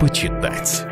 почитать.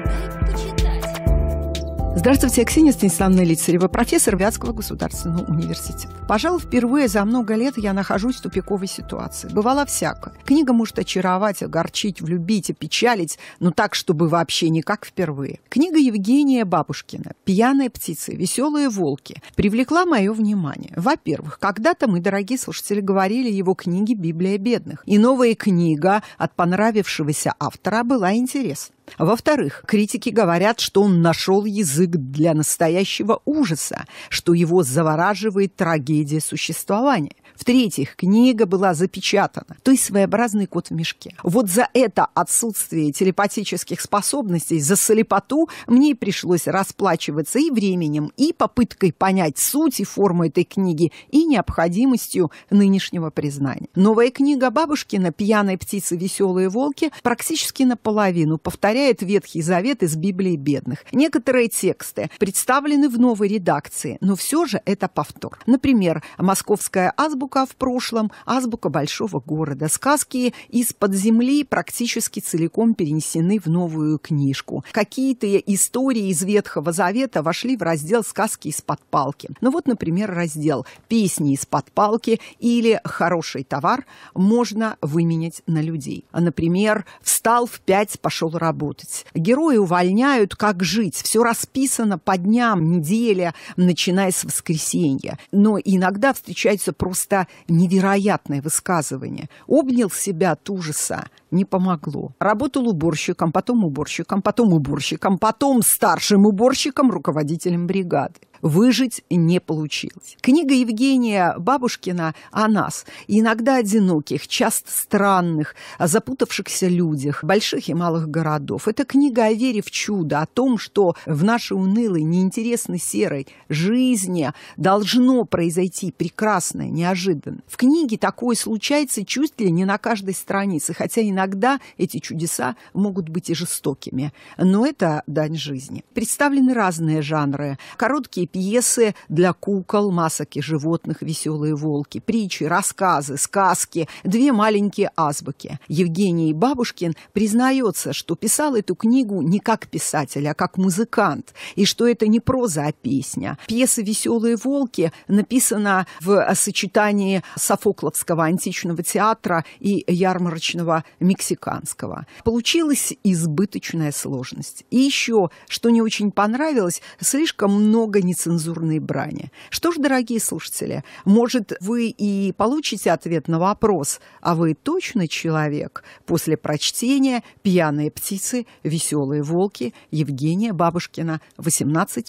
Здравствуйте, я Ксения Станиславовна Лицарева, профессор Вятского государственного университета. Пожалуй, впервые за много лет я нахожусь в тупиковой ситуации. Бывало всякое. Книга может очаровать, огорчить, влюбить, опечалить, но так, чтобы вообще никак впервые. Книга Евгения Бабушкина «Пьяные птицы. Веселые волки» привлекла мое внимание. Во-первых, когда-то мы, дорогие слушатели, говорили его книги «Библия бедных». И новая книга от понравившегося автора была интересна. Во-вторых, критики говорят, что он нашел язык для настоящего ужаса, что его завораживает трагедия существования. В-третьих, книга была запечатана, то есть своеобразный кот в мешке. Вот за это отсутствие телепатических способностей, за слепоту мне пришлось расплачиваться и временем, и попыткой понять суть и форму этой книги, и необходимостью нынешнего признания. Новая книга Бабушкина «Пьяные птицы, веселые волки» практически наполовину повторяет Ветхий Завет из Библии бедных. Некоторые тексты представлены в новой редакции, но все же это повтор. Например, московская азбука азбука в прошлом, азбука большого города. Сказки из-под земли практически целиком перенесены в новую книжку. Какие-то истории из Ветхого Завета вошли в раздел «Сказки из-под палки». Ну вот, например, раздел «Песни из-под палки» или «Хороший товар» можно выменять на людей. Например, «Встал в пять, пошел работать». Герои увольняют, как жить. Все расписано по дням, неделе, начиная с воскресенья. Но иногда встречаются просто это невероятное высказывание. Обнял себя от ужаса, не помогло. Работал уборщиком, потом уборщиком, потом уборщиком, потом старшим уборщиком, руководителем бригады выжить не получилось. Книга Евгения Бабушкина о нас, иногда одиноких, часто странных, запутавшихся людях, больших и малых городов. Это книга о вере в чудо, о том, что в нашей унылой, неинтересной серой жизни должно произойти прекрасное, неожиданное. В книге такое случается чуть ли не на каждой странице, хотя иногда эти чудеса могут быть и жестокими. Но это дань жизни. Представлены разные жанры. Короткие пьесы для кукол, масоки животных, веселые волки, притчи, рассказы, сказки, две маленькие азбуки. Евгений Бабушкин признается, что писал эту книгу не как писатель, а как музыкант, и что это не проза, а песня. Пьеса «Веселые волки» написана в сочетании Софокловского античного театра и ярмарочного мексиканского. Получилась избыточная сложность. И еще, что не очень понравилось, слишком много не нецензурной брани. Что ж, дорогие слушатели, может, вы и получите ответ на вопрос, а вы точно человек? После прочтения «Пьяные птицы», «Веселые волки» Евгения Бабушкина, 18+.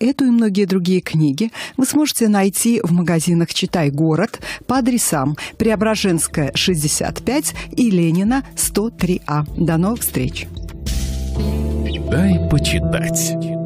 Эту и многие другие книги вы сможете найти в магазинах «Читай город» по адресам Преображенская, 65 и Ленина, 103А. До новых встреч! Дай почитать.